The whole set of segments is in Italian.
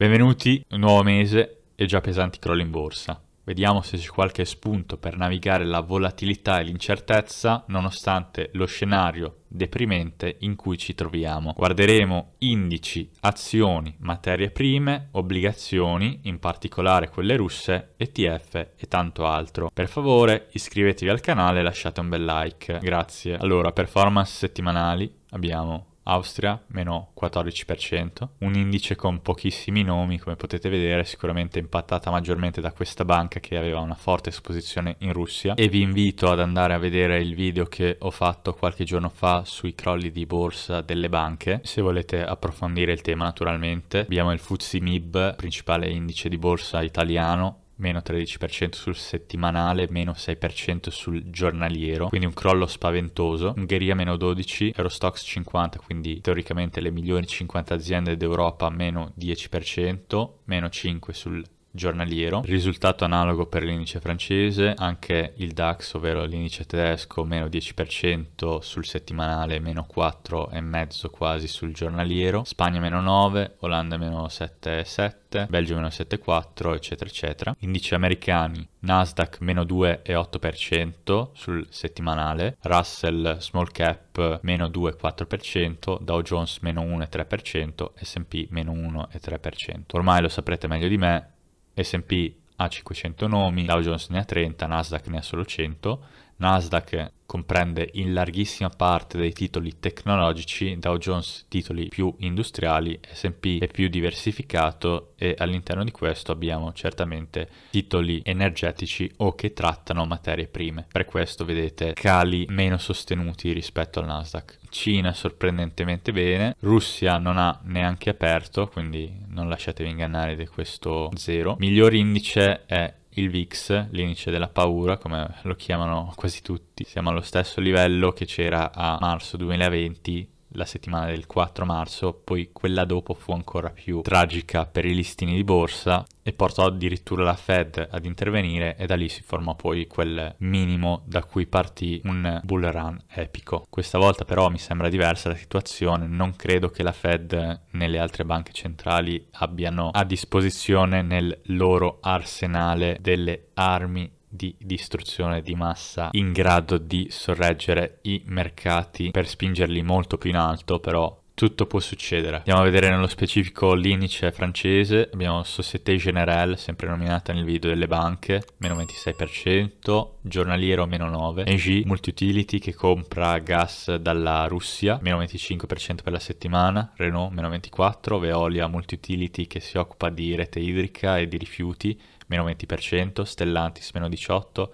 Benvenuti, nuovo mese e già pesanti crolli in borsa. Vediamo se c'è qualche spunto per navigare la volatilità e l'incertezza nonostante lo scenario deprimente in cui ci troviamo. Guarderemo indici, azioni, materie prime, obbligazioni, in particolare quelle russe, ETF e tanto altro. Per favore iscrivetevi al canale e lasciate un bel like. Grazie. Allora, performance settimanali abbiamo Austria meno 14%, un indice con pochissimi nomi, come potete vedere, sicuramente impattata maggiormente da questa banca che aveva una forte esposizione in Russia e vi invito ad andare a vedere il video che ho fatto qualche giorno fa sui crolli di borsa delle banche, se volete approfondire il tema naturalmente. Abbiamo il FTSE MIB, principale indice di borsa italiano, meno 13% sul settimanale, meno 6% sul giornaliero, quindi un crollo spaventoso. Ungheria meno 12, Eurostox 50, quindi teoricamente le migliori 50 aziende d'Europa meno 10%, meno 5 sul giornaliero, risultato analogo per l'indice francese, anche il DAX, ovvero l'indice tedesco, meno 10% sul settimanale, meno 4,5% quasi sul giornaliero, Spagna meno 9, Olanda meno 7,7, Belgio meno 7,4, eccetera, eccetera. Indici americani, Nasdaq meno 2,8% sul settimanale, Russell Small Cap meno 2,4%, Dow Jones meno 1,3%, SP meno 1,3%. Ormai lo saprete meglio di me, S&P ha 500 nomi, Dow Jones ne ha 30, Nasdaq ne ha solo 100, Nasdaq comprende in larghissima parte dei titoli tecnologici, Dow Jones titoli più industriali, SP è più diversificato e all'interno di questo abbiamo certamente titoli energetici o che trattano materie prime. Per questo vedete cali meno sostenuti rispetto al Nasdaq. Cina sorprendentemente bene, Russia non ha neanche aperto, quindi non lasciatevi ingannare di questo zero. Miglior indice è il VIX, l'indice della paura, come lo chiamano quasi tutti, siamo allo stesso livello che c'era a marzo 2020 la settimana del 4 marzo, poi quella dopo fu ancora più tragica per i listini di borsa e portò addirittura la Fed ad intervenire e da lì si formò poi quel minimo da cui partì un bull run epico. Questa volta però mi sembra diversa la situazione, non credo che la Fed né le altre banche centrali abbiano a disposizione nel loro arsenale delle armi di distruzione di massa in grado di sorreggere i mercati per spingerli molto più in alto, però tutto può succedere. Andiamo a vedere nello specifico l'indice francese, abbiamo Société Générale, sempre nominata nel video delle banche, meno 26%, giornaliero meno 9%, EG, Multiutility che compra gas dalla Russia, meno 25% per la settimana, Renault meno 24%, Veolia Multiutility che si occupa di rete idrica e di rifiuti, meno 20%, Stellantis meno 18%,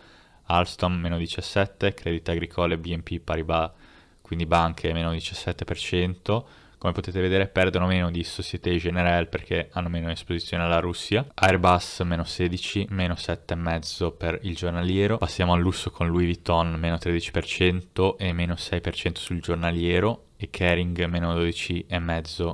Alstom meno 17%, Credit Agricole e BNP Paribas, quindi banche meno 17%, come potete vedere perdono meno di Societe Generale perché hanno meno esposizione alla Russia, Airbus meno 16, meno 7,5 per il giornaliero, passiamo al lusso con Louis Vuitton meno 13% e meno 6% sul giornaliero, e Kering meno 12,5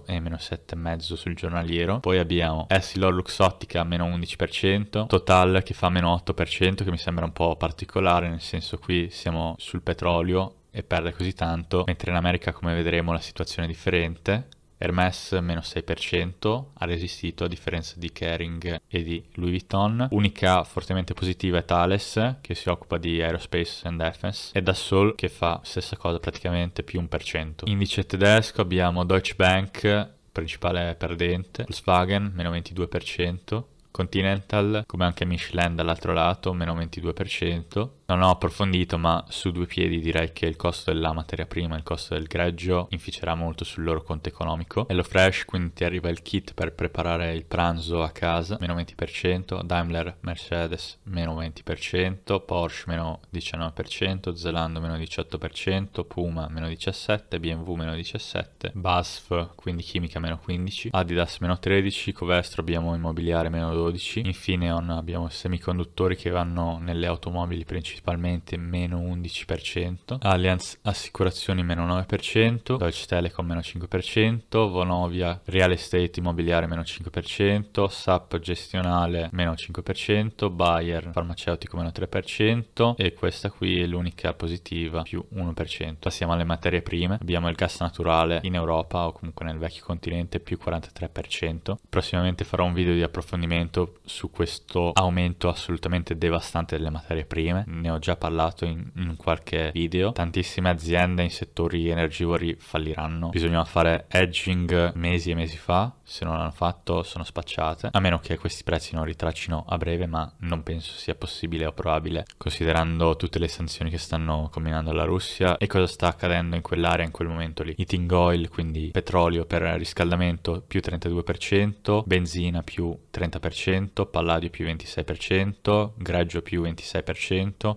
e meno 7,5 sul giornaliero. Poi abbiamo Essilor Luxottica meno 11%, Total che fa meno 8% che mi sembra un po' particolare nel senso qui siamo sul petrolio e perde così tanto, mentre in America come vedremo la situazione è differente. Hermes meno 6%, ha resistito a differenza di Kering e di Louis Vuitton. Unica fortemente positiva è Thales che si occupa di Aerospace and Defense e Dassault che fa stessa cosa praticamente più 1%. Indice tedesco abbiamo Deutsche Bank principale perdente, Volkswagen meno 22%, Continental, come anche Michelin dall'altro lato, meno 22%. Non ho approfondito, ma su due piedi direi che il costo della materia prima e il costo del greggio inficerà molto sul loro conto economico. Fresh, quindi ti arriva il kit per preparare il pranzo a casa, meno 20%. Daimler, Mercedes, meno 20%. Porsche, meno 19%. Zelando, meno 18%. Puma, meno 17%. BMW, meno 17%. BASF, quindi chimica, meno 15%. Adidas, meno 13%. Covestro, abbiamo immobiliare, meno 12%. 12. In Fineon abbiamo semiconduttori che vanno nelle automobili principalmente meno 11%, Allianz Assicurazioni meno 9%, Deutsche Telekom meno 5%, Vonovia Real Estate Immobiliare meno 5%, SAP Gestionale meno 5%, Bayer Farmaceutico meno 3% e questa qui è l'unica positiva più 1%. Passiamo alle materie prime, abbiamo il gas naturale in Europa o comunque nel vecchio continente più 43%. Prossimamente farò un video di approfondimento commento su questo aumento assolutamente devastante delle materie prime, ne ho già parlato in, in qualche video, tantissime aziende in settori energivori falliranno, bisognava fare hedging mesi e mesi fa, se non l'hanno fatto sono spacciate, a meno che questi prezzi non ritraccino a breve, ma non penso sia possibile o probabile, considerando tutte le sanzioni che stanno combinando alla Russia e cosa sta accadendo in quell'area in quel momento lì. Heating oil, quindi petrolio per riscaldamento più 32%, benzina più 30%, 26%, palladio più 26%, greggio più 26%,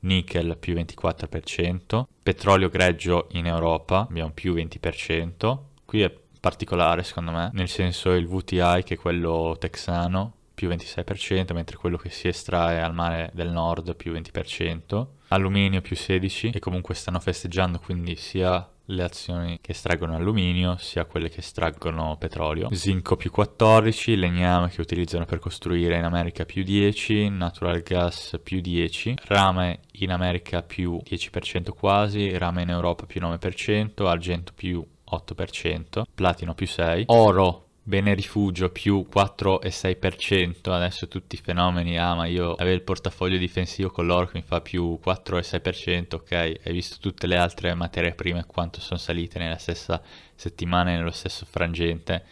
nickel più 24%, petrolio greggio in Europa abbiamo più 20%, qui è particolare secondo me, nel senso il VTI che è quello texano più 26%, mentre quello che si estrae al mare del nord più 20%, alluminio più 16% e comunque stanno festeggiando quindi sia le azioni che estraggono alluminio sia quelle che estraggono petrolio. Zinco più 14, legname che utilizzano per costruire in America più 10, natural gas più 10, rame in America più 10% quasi, rame in Europa più 9%, argento più 8%, platino più 6, oro bene rifugio più 4,6%, adesso tutti i fenomeni, ah ma io avevo il portafoglio difensivo con l'oro che mi fa più 4,6%, ok, hai visto tutte le altre materie prime quanto sono salite nella stessa settimana e nello stesso frangente,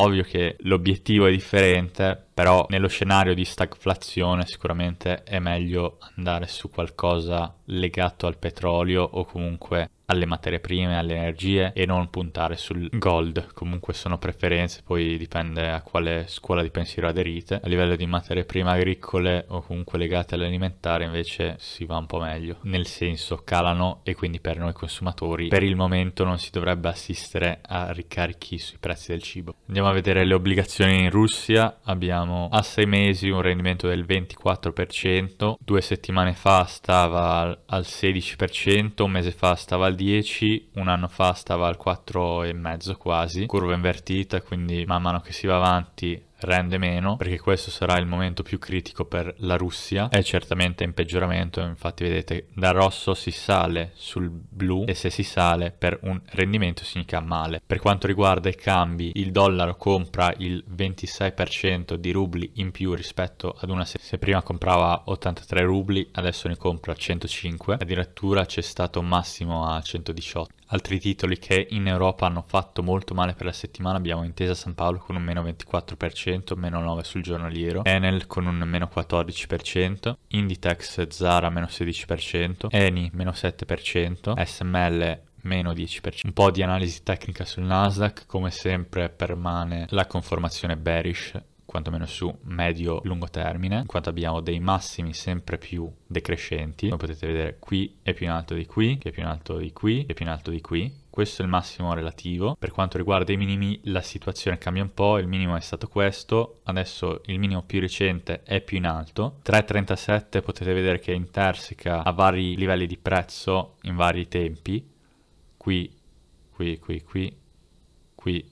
Ovvio che l'obiettivo è differente, però nello scenario di stagflazione sicuramente è meglio andare su qualcosa legato al petrolio o comunque alle materie prime, alle energie e non puntare sul gold. Comunque sono preferenze, poi dipende a quale scuola di pensiero aderite. A livello di materie prime agricole o comunque legate all'alimentare invece si va un po' meglio, nel senso calano e quindi per noi consumatori per il momento non si dovrebbe assistere a ricarichi sui prezzi del cibo. Andiamo a vedere le obbligazioni in Russia, abbiamo a 6 mesi un rendimento del 24%, due settimane fa stava al 16%, un mese fa stava al 10, un anno fa stava al 4,5 quasi, curva invertita, quindi man mano che si va avanti rende meno, perché questo sarà il momento più critico per la Russia, è certamente in peggioramento, infatti vedete da rosso si sale sul blu e se si sale per un rendimento significa male. Per quanto riguarda i cambi, il dollaro compra il 26% di rubli in più rispetto ad una se, se prima comprava 83 rubli, adesso ne compra 105, addirittura c'è stato un massimo a 118. Altri titoli che in Europa hanno fatto molto male per la settimana abbiamo Intesa San Paolo con un meno 24%, meno 9% sul giornaliero, Enel con un meno 14%, Inditex Zara meno 16%, Eni meno 7%, SML meno 10%. Un po' di analisi tecnica sul Nasdaq, come sempre permane la conformazione bearish quantomeno su medio-lungo termine, in quanto abbiamo dei massimi sempre più decrescenti, come potete vedere qui è più in alto di qui, che è più in alto di qui, che è più in alto di qui, questo è il massimo relativo. Per quanto riguarda i minimi la situazione cambia un po', il minimo è stato questo, adesso il minimo più recente è più in alto. 3.37 potete vedere che interseca a vari livelli di prezzo in vari tempi, qui, qui, qui, qui, qui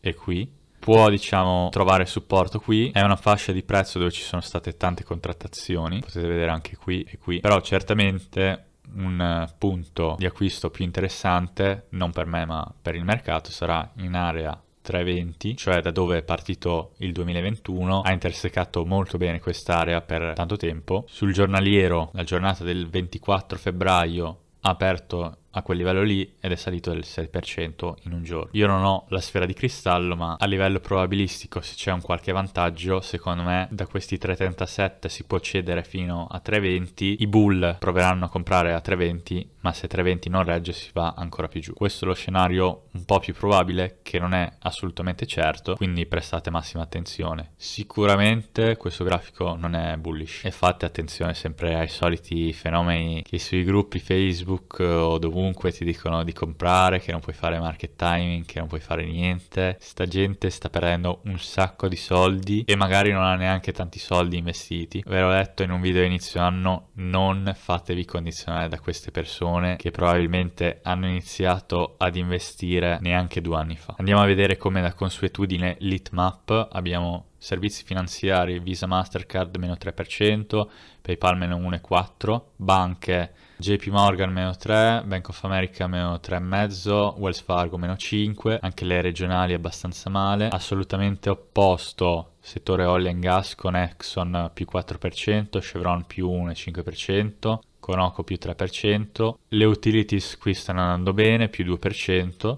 e qui può diciamo trovare supporto qui è una fascia di prezzo dove ci sono state tante contrattazioni potete vedere anche qui e qui però certamente un punto di acquisto più interessante non per me ma per il mercato sarà in area 320, cioè da dove è partito il 2021, ha intersecato molto bene quest'area per tanto tempo. Sul giornaliero, la giornata del 24 febbraio, ha aperto a quel livello lì ed è salito del 6% in un giorno. Io non ho la sfera di cristallo, ma a livello probabilistico se c'è un qualche vantaggio, secondo me da questi 3,37 si può cedere fino a 3,20. I bull proveranno a comprare a 3,20, ma se 3,20 non regge si va ancora più giù. Questo è lo scenario un po' più probabile che non è assolutamente certo, quindi prestate massima attenzione. Sicuramente questo grafico non è bullish e fate attenzione sempre ai soliti fenomeni che sui gruppi Facebook o dovunque ovunque ti dicono di comprare, che non puoi fare market timing, che non puoi fare niente. Sta gente sta perdendo un sacco di soldi e magari non ha neanche tanti soldi investiti. Ve l'ho detto in un video inizio anno, non fatevi condizionare da queste persone che probabilmente hanno iniziato ad investire neanche due anni fa. Andiamo a vedere come da consuetudine l'itmap abbiamo servizi finanziari Visa Mastercard meno 3%, PayPal meno 1,4%, banche JP Morgan meno 3, Bank of America meno 3,5, Wells Fargo meno 5, anche le regionali abbastanza male, assolutamente opposto settore oil and gas con Exxon più 4%, Chevron più 1,5%, Conoco più 3%, le utilities qui stanno andando bene più 2%,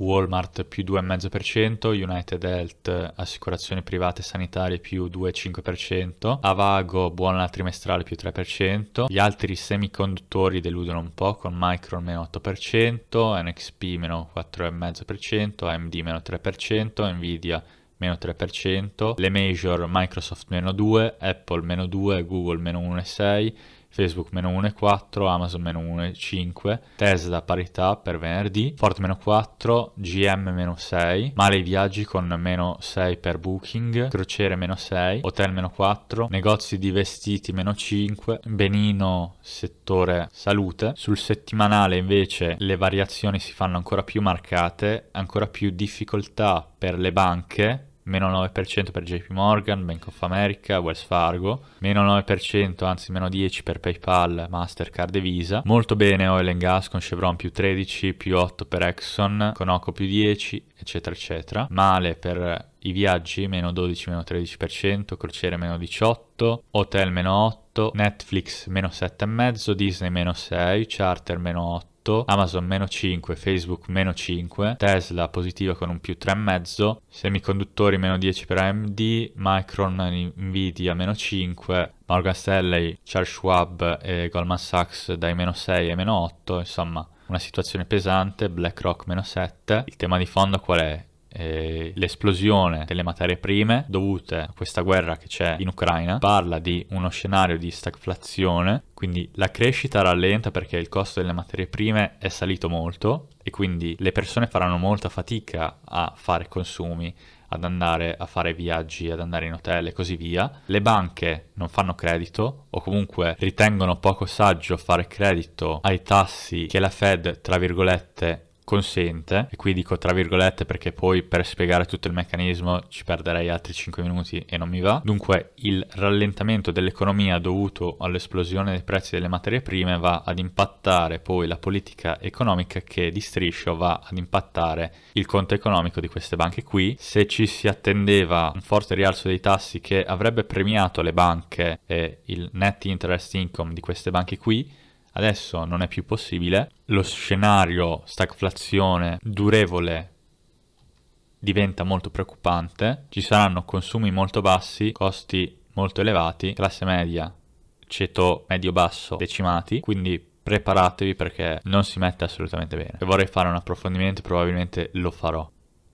Walmart più 2,5%, United Health assicurazioni private sanitarie più 2,5%, Avago buona trimestrale più 3%, gli altri semiconduttori deludono un po' con Micron meno 8%, NXP meno 4,5%, AMD meno 3%, Nvidia meno 3%, le major Microsoft meno 2, Apple meno 2, Google meno 1,6%, Facebook meno 1,4, Amazon meno 1,5, Tesla parità per venerdì, Ford meno 4, GM meno 6, male i viaggi con meno 6 per Booking, crociere meno 6, hotel meno 4, negozi di vestiti meno 5, benino settore salute. Sul settimanale invece le variazioni si fanno ancora più marcate, ancora più difficoltà per le banche meno 9% per JP Morgan, Bank of America, Wells Fargo, meno 9%, anzi meno 10% per PayPal, Mastercard e Visa. Molto bene Oil and Gas con Chevron più 13, più 8 per Exxon, Conoco più 10, eccetera eccetera. Male per i viaggi meno 12 meno 13%, crociere meno 18, hotel meno 8, Netflix meno 7,5, Disney meno 6, charter meno 8 8, Amazon meno 5, Facebook meno 5, Tesla positiva con un più 3,5, semiconduttori meno 10 per AMD, Micron Nvidia meno 5, Morgan Stanley, Charles Schwab e Goldman Sachs dai meno 6 ai meno 8, insomma una situazione pesante, BlackRock meno 7. Il tema di fondo qual è? l'esplosione delle materie prime dovute a questa guerra che c'è in Ucraina, parla di uno scenario di stagflazione, quindi la crescita rallenta perché il costo delle materie prime è salito molto e quindi le persone faranno molta fatica a fare consumi ad andare a fare viaggi, ad andare in hotel e così via. Le banche non fanno credito o comunque ritengono poco saggio fare credito ai tassi che la Fed, tra virgolette, consente, e qui dico tra virgolette perché poi per spiegare tutto il meccanismo ci perderei altri 5 minuti e non mi va, dunque il rallentamento dell'economia dovuto all'esplosione dei prezzi delle materie prime va ad impattare poi la politica economica che di striscio va ad impattare il conto economico di queste banche qui, se ci si attendeva un forte rialzo dei tassi che avrebbe premiato le banche e il net interest income di queste banche qui, Adesso non è più possibile, lo scenario stagflazione durevole diventa molto preoccupante, ci saranno consumi molto bassi, costi molto elevati, classe media, ceto medio-basso decimati, quindi preparatevi perché non si mette assolutamente bene. Se vorrei fare un approfondimento probabilmente lo farò.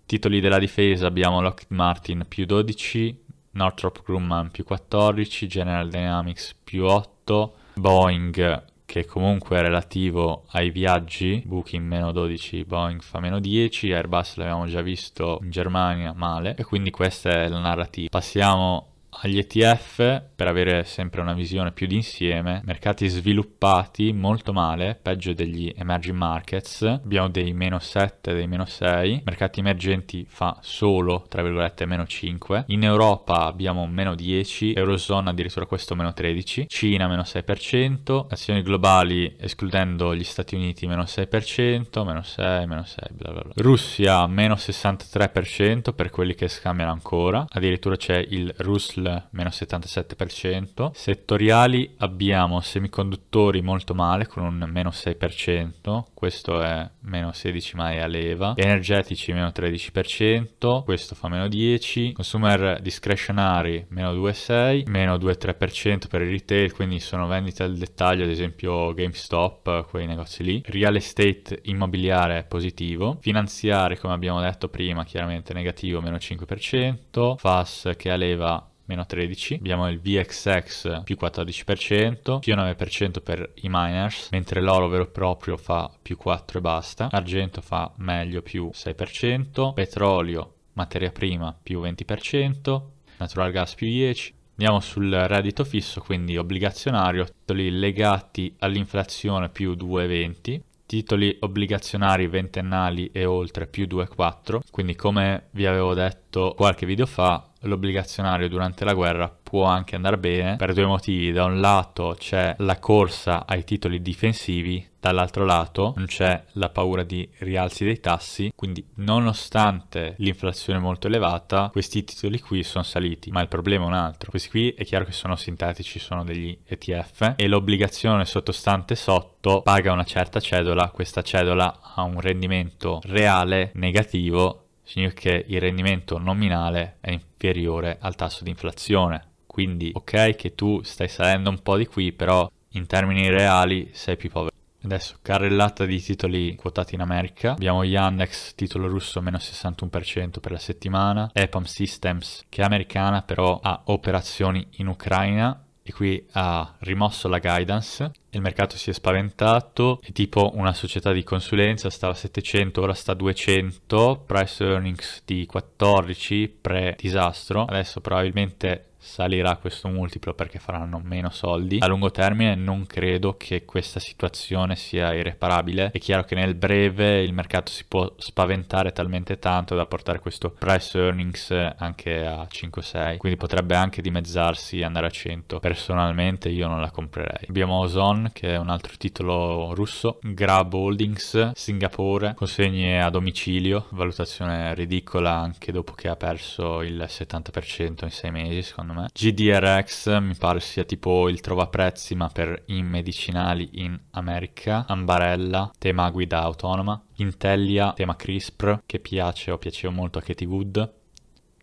Titoli della difesa abbiamo Lockheed Martin più 12, Northrop Grumman più 14, General Dynamics più 8, Boeing che comunque è relativo ai viaggi, Booking meno 12, Boeing fa meno 10, Airbus l'abbiamo già visto in Germania male e quindi questa è la narrativa. Passiamo agli ETF, per avere sempre una visione più d'insieme, mercati sviluppati molto male, peggio degli emerging markets, abbiamo dei meno 7, dei meno 6, mercati emergenti fa solo, tra virgolette, meno 5, in Europa abbiamo meno 10, Eurozona addirittura questo meno 13, Cina meno 6%, azioni globali escludendo gli Stati Uniti meno 6%, meno 6, meno 6, bla bla bla. Russia meno 63% per quelli che scambiano ancora, addirittura c'è il Rusl meno 77%, settoriali abbiamo semiconduttori molto male con un meno 6%, questo è meno 16 ma è a leva, energetici meno 13%, questo fa meno 10, consumer discretionary meno 2,6, meno 2,3% per il retail, quindi sono vendite al dettaglio, ad esempio GameStop, quei negozi lì, real estate immobiliare positivo, finanziari come abbiamo detto prima chiaramente negativo meno 5%, FAS che a leva meno 13, abbiamo il VXX più 14%, più 9% per i miners, mentre l'oro vero e proprio fa più 4 e basta, argento fa meglio più 6%, petrolio, materia prima più 20%, natural gas più 10%, Andiamo sul reddito fisso, quindi obbligazionario, titoli legati all'inflazione più 2,20, titoli obbligazionari ventennali e oltre più 2,4, quindi come vi avevo detto qualche video fa, l'obbligazionario durante la guerra può anche andare bene per due motivi. Da un lato c'è la corsa ai titoli difensivi, dall'altro lato non c'è la paura di rialzi dei tassi, quindi nonostante l'inflazione molto elevata, questi titoli qui sono saliti, ma il problema è un altro. Questi qui è chiaro che sono sintetici, sono degli ETF e l'obbligazione sottostante sotto paga una certa cedola, questa cedola ha un rendimento reale negativo significa che il rendimento nominale è inferiore al tasso di inflazione. Quindi ok che tu stai salendo un po' di qui, però in termini reali sei più povero. Adesso carrellata di titoli quotati in America. Abbiamo Yandex, titolo russo, meno 61% per la settimana. EPAM Systems, che è americana, però ha operazioni in Ucraina, e qui ha rimosso la guidance il mercato si è spaventato è tipo una società di consulenza stava a 700 ora sta a 200 price earnings di 14 pre disastro adesso probabilmente salirà questo multiplo perché faranno meno soldi. A lungo termine non credo che questa situazione sia irreparabile. È chiaro che nel breve il mercato si può spaventare talmente tanto da portare questo price earnings anche a 5-6, quindi potrebbe anche dimezzarsi e andare a 100. Personalmente io non la comprerei. Abbiamo Ozon che è un altro titolo russo, Grab Holdings, Singapore, consegne a domicilio, valutazione ridicola anche dopo che ha perso il 70% in 6 mesi secondo me me. GDRX mi pare sia tipo il trovaprezzi ma per i medicinali in America. Ambarella, tema guida autonoma. Intellia, tema CRISPR, che piace o piaceva molto a Katie Wood.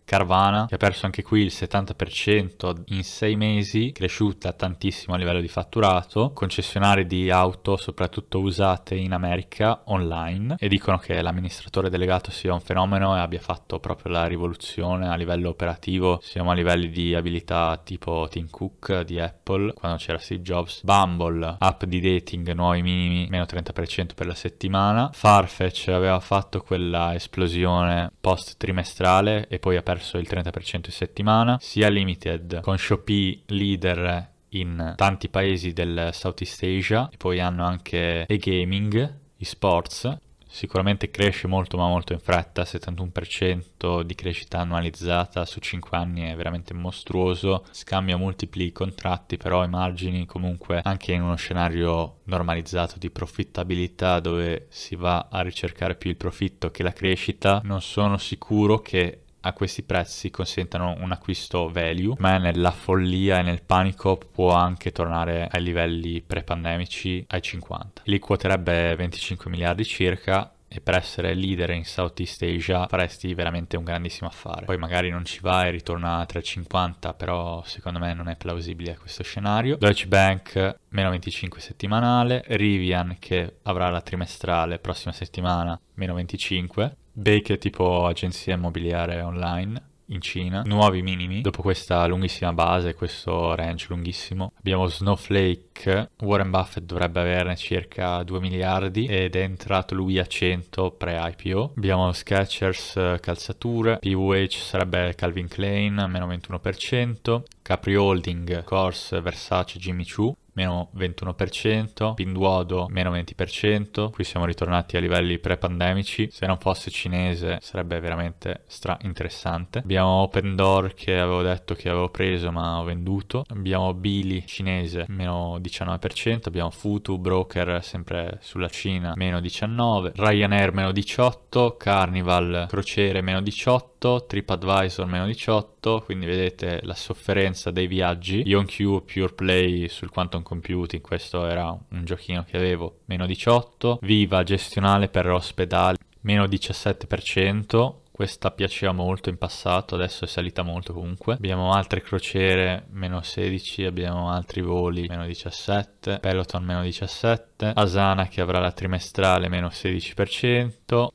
Carvana che ha perso anche qui il 70% in sei mesi, cresciuta tantissimo a livello di fatturato, concessionari di auto soprattutto usate in America online e dicono che l'amministratore delegato sia un fenomeno e abbia fatto proprio la rivoluzione a livello operativo, siamo a livelli di abilità tipo Tim Cook di Apple quando c'era Steve Jobs, Bumble, app di dating nuovi minimi meno 30% per la settimana, Farfetch aveva fatto quella esplosione post trimestrale e poi ha perso perso il 30% in settimana, sia Limited con Shopee leader in tanti paesi del Southeast Asia e poi hanno anche e-gaming, e-sports, sicuramente cresce molto ma molto in fretta, 71% di crescita annualizzata su 5 anni è veramente mostruoso, scambia multipli contratti però i margini comunque anche in uno scenario normalizzato di profittabilità dove si va a ricercare più il profitto che la crescita, non sono sicuro che a questi prezzi consentano un acquisto value, ma nella follia e nel panico può anche tornare ai livelli pre-pandemici ai 50. Li quoterebbe 25 miliardi circa e per essere leader in Southeast Asia faresti veramente un grandissimo affare. Poi magari non ci vai e ritorna a 3,50, però secondo me non è plausibile questo scenario. Deutsche Bank meno 25 settimanale, Rivian che avrà la trimestrale prossima settimana meno 25, Baker tipo agenzia immobiliare online in Cina, nuovi minimi dopo questa lunghissima base, questo range lunghissimo. Abbiamo Snowflake, Warren Buffett dovrebbe averne circa 2 miliardi ed è entrato lui a 100 pre-IPO. Abbiamo Sketchers eh, calzature, PVH sarebbe Calvin Klein meno 21%, Capri Holding, Kors, Versace, Jimmy Choo, meno 21%, Pinduodo meno 20%, qui siamo ritornati a livelli pre-pandemici, se non fosse cinese sarebbe veramente stra interessante. Abbiamo Open Door che avevo detto che avevo preso ma ho venduto, abbiamo Bili cinese meno 19%, abbiamo Futu Broker sempre sulla Cina meno 19%, Ryanair meno 18%, Carnival Crociere meno 18%, 18, TripAdvisor meno 18, quindi vedete la sofferenza dei viaggi. Yonkyu Pure Play sul Quantum Computing, questo era un giochino che avevo, meno 18. Viva gestionale per ospedali, meno 17%. Questa piaceva molto in passato, adesso è salita molto comunque. Abbiamo altre crociere meno 16, abbiamo altri voli meno 17, Peloton meno 17, Asana che avrà la trimestrale meno 16%,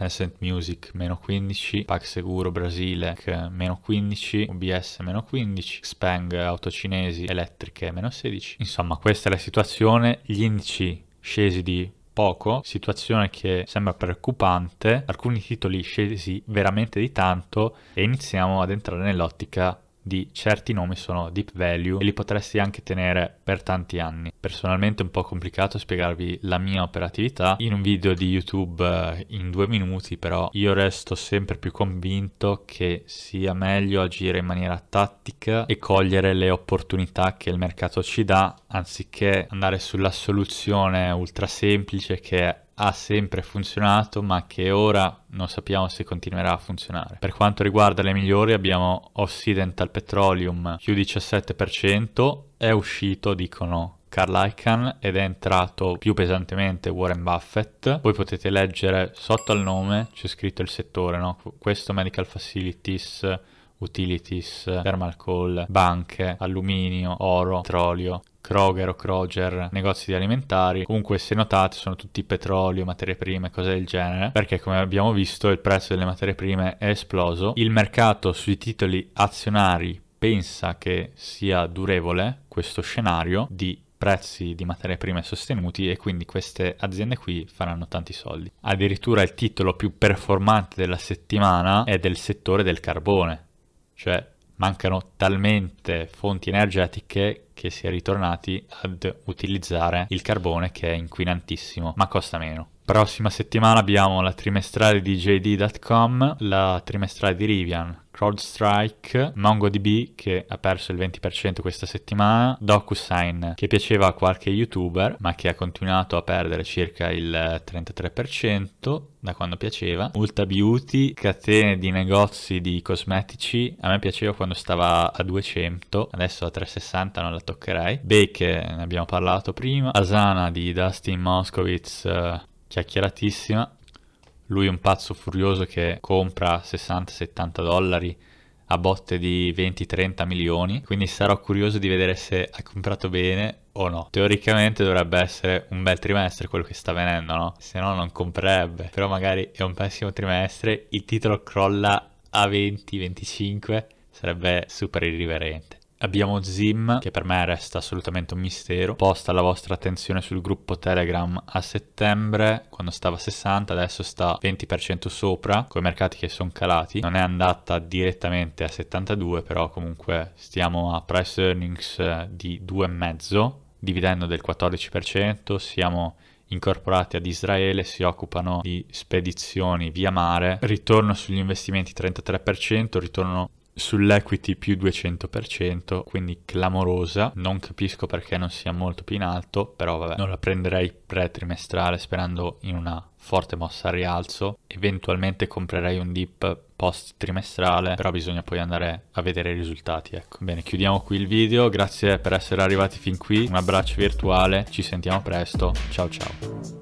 Tencent Music meno 15, PagSeguro Brasile meno 15, OBS meno 15, Spang Auto Cinesi Elettriche meno 16. Insomma questa è la situazione, gli indici scesi di poco, situazione che sembra preoccupante, alcuni titoli scesi veramente di tanto e iniziamo ad entrare nell'ottica di certi nomi sono deep value e li potresti anche tenere per tanti anni. Personalmente è un po' complicato spiegarvi la mia operatività in un video di YouTube eh, in due minuti, però io resto sempre più convinto che sia meglio agire in maniera tattica e cogliere le opportunità che il mercato ci dà anziché andare sulla soluzione ultra semplice che è ha sempre funzionato ma che ora non sappiamo se continuerà a funzionare. Per quanto riguarda le migliori abbiamo Occidental Petroleum più 17%, è uscito dicono Carl Icahn ed è entrato più pesantemente Warren Buffett. Voi potete leggere sotto al nome c'è scritto il settore, no? Questo Medical Facilities utilities, thermal coal, banche, alluminio, oro, petrolio. Kroger o Kroger, negozi di alimentari, comunque se notate sono tutti petrolio, materie prime, cose del genere, perché come abbiamo visto il prezzo delle materie prime è esploso, il mercato sui titoli azionari pensa che sia durevole questo scenario di prezzi di materie prime sostenuti e quindi queste aziende qui faranno tanti soldi. Addirittura il titolo più performante della settimana è del settore del carbone, cioè mancano talmente fonti energetiche che si è ritornati ad utilizzare il carbone che è inquinantissimo, ma costa meno. Prossima settimana abbiamo la trimestrale di JD.com, la trimestrale di Rivian CrowdStrike, MongoDB che ha perso il 20% questa settimana, DocuSign che piaceva a qualche youtuber ma che ha continuato a perdere circa il 33% da quando piaceva, Ulta Beauty, catene di negozi di cosmetici, a me piaceva quando stava a 200, adesso a 360 non la toccherei, Bake ne abbiamo parlato prima, Asana di Dustin Moscovitz, eh, chiacchieratissima, lui è un pazzo furioso che compra 60-70 dollari a botte di 20-30 milioni, quindi sarò curioso di vedere se ha comprato bene o no. Teoricamente dovrebbe essere un bel trimestre quello che sta venendo, no? Se no non comprerebbe, però magari è un pessimo trimestre, il titolo crolla a 20-25, sarebbe super irriverente. Abbiamo Zim, che per me resta assolutamente un mistero, posta la vostra attenzione sul gruppo Telegram a settembre, quando stava a 60, adesso sta 20% sopra, con i mercati che sono calati, non è andata direttamente a 72, però comunque stiamo a price earnings eh, di 2,5, dividendo del 14%, siamo incorporati ad Israele si occupano di spedizioni via mare, ritorno sugli investimenti 33%, ritorno sull'equity più 200%, quindi clamorosa. Non capisco perché non sia molto più in alto, però vabbè, non la prenderei pre-trimestrale sperando in una forte mossa al rialzo. Eventualmente comprerei un dip post trimestrale, però bisogna poi andare a vedere i risultati, ecco. Bene, chiudiamo qui il video, grazie per essere arrivati fin qui, un abbraccio virtuale, ci sentiamo presto, ciao ciao.